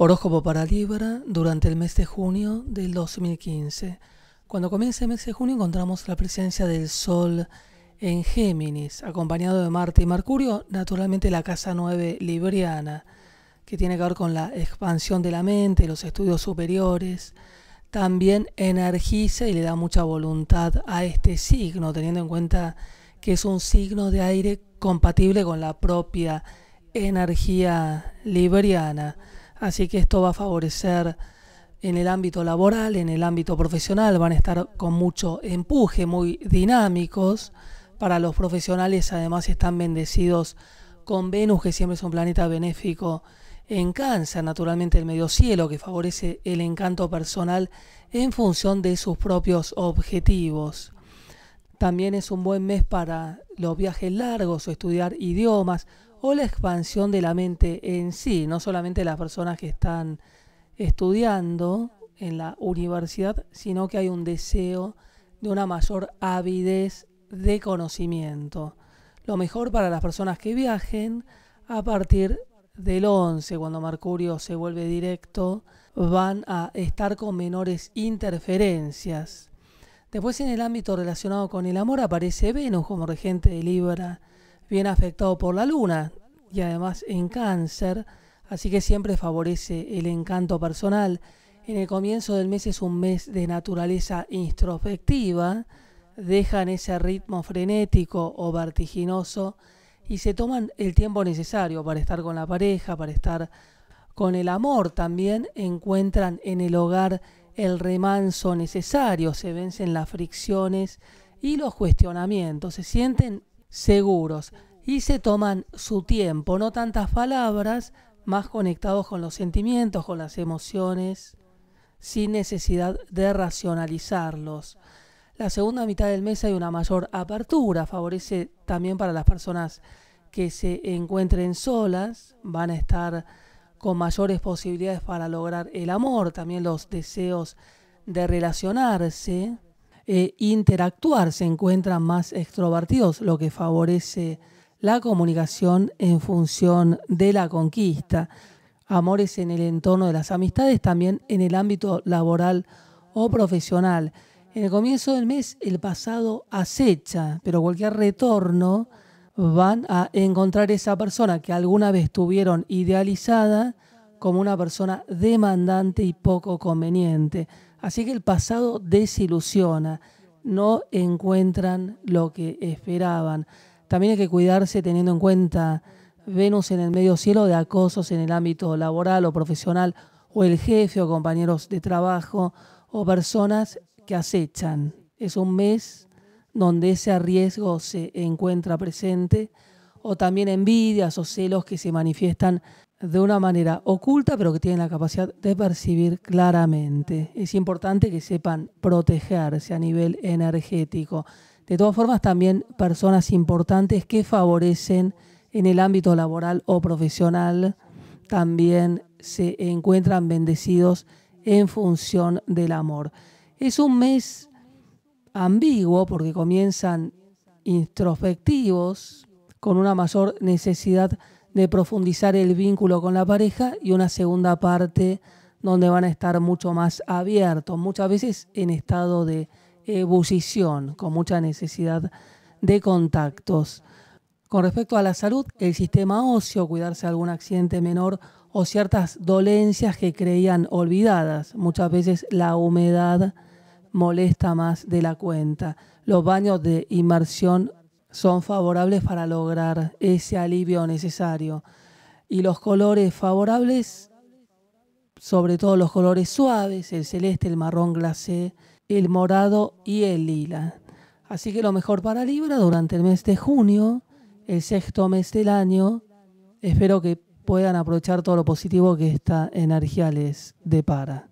Horóscopo para Libra durante el mes de junio del 2015. Cuando comienza el mes de junio encontramos la presencia del Sol en Géminis, acompañado de Marte y Mercurio, naturalmente la casa 9 libriana, que tiene que ver con la expansión de la mente, los estudios superiores. También energiza y le da mucha voluntad a este signo, teniendo en cuenta que es un signo de aire compatible con la propia energía libriana. Así que esto va a favorecer en el ámbito laboral, en el ámbito profesional, van a estar con mucho empuje, muy dinámicos. Para los profesionales además están bendecidos con Venus, que siempre es un planeta benéfico en cáncer, naturalmente el medio cielo, que favorece el encanto personal en función de sus propios objetivos. También es un buen mes para los viajes largos o estudiar idiomas o la expansión de la mente en sí, no solamente las personas que están estudiando en la universidad, sino que hay un deseo de una mayor avidez de conocimiento. Lo mejor para las personas que viajen a partir del 11, cuando Mercurio se vuelve directo, van a estar con menores interferencias. Después en el ámbito relacionado con el amor aparece Venus como regente de Libra viene afectado por la luna y además en cáncer, así que siempre favorece el encanto personal. En el comienzo del mes es un mes de naturaleza introspectiva, dejan ese ritmo frenético o vertiginoso y se toman el tiempo necesario para estar con la pareja, para estar con el amor. También encuentran en el hogar el remanso necesario, se vencen las fricciones y los cuestionamientos, se sienten seguros y se toman su tiempo, no tantas palabras, más conectados con los sentimientos, con las emociones, sin necesidad de racionalizarlos. La segunda mitad del mes hay una mayor apertura, favorece también para las personas que se encuentren solas, van a estar con mayores posibilidades para lograr el amor, también los deseos de relacionarse, eh, interactuar, se encuentran más extrovertidos, lo que favorece la comunicación en función de la conquista. Amores en el entorno de las amistades, también en el ámbito laboral o profesional. En el comienzo del mes el pasado acecha, pero cualquier retorno van a encontrar esa persona que alguna vez tuvieron idealizada como una persona demandante y poco conveniente. Así que el pasado desilusiona, no encuentran lo que esperaban. También hay que cuidarse teniendo en cuenta Venus en el medio cielo de acosos en el ámbito laboral o profesional, o el jefe o compañeros de trabajo, o personas que acechan. Es un mes donde ese riesgo se encuentra presente, o también envidias o celos que se manifiestan de una manera oculta, pero que tienen la capacidad de percibir claramente. Es importante que sepan protegerse a nivel energético. De todas formas, también personas importantes que favorecen en el ámbito laboral o profesional también se encuentran bendecidos en función del amor. Es un mes ambiguo porque comienzan introspectivos con una mayor necesidad de de profundizar el vínculo con la pareja y una segunda parte donde van a estar mucho más abiertos, muchas veces en estado de ebullición, con mucha necesidad de contactos. Con respecto a la salud, el sistema óseo, cuidarse de algún accidente menor o ciertas dolencias que creían olvidadas. Muchas veces la humedad molesta más de la cuenta. Los baños de inmersión son favorables para lograr ese alivio necesario. Y los colores favorables, sobre todo los colores suaves, el celeste, el marrón glacé, el morado y el lila. Así que lo mejor para Libra durante el mes de junio, el sexto mes del año, espero que puedan aprovechar todo lo positivo que esta energía les depara.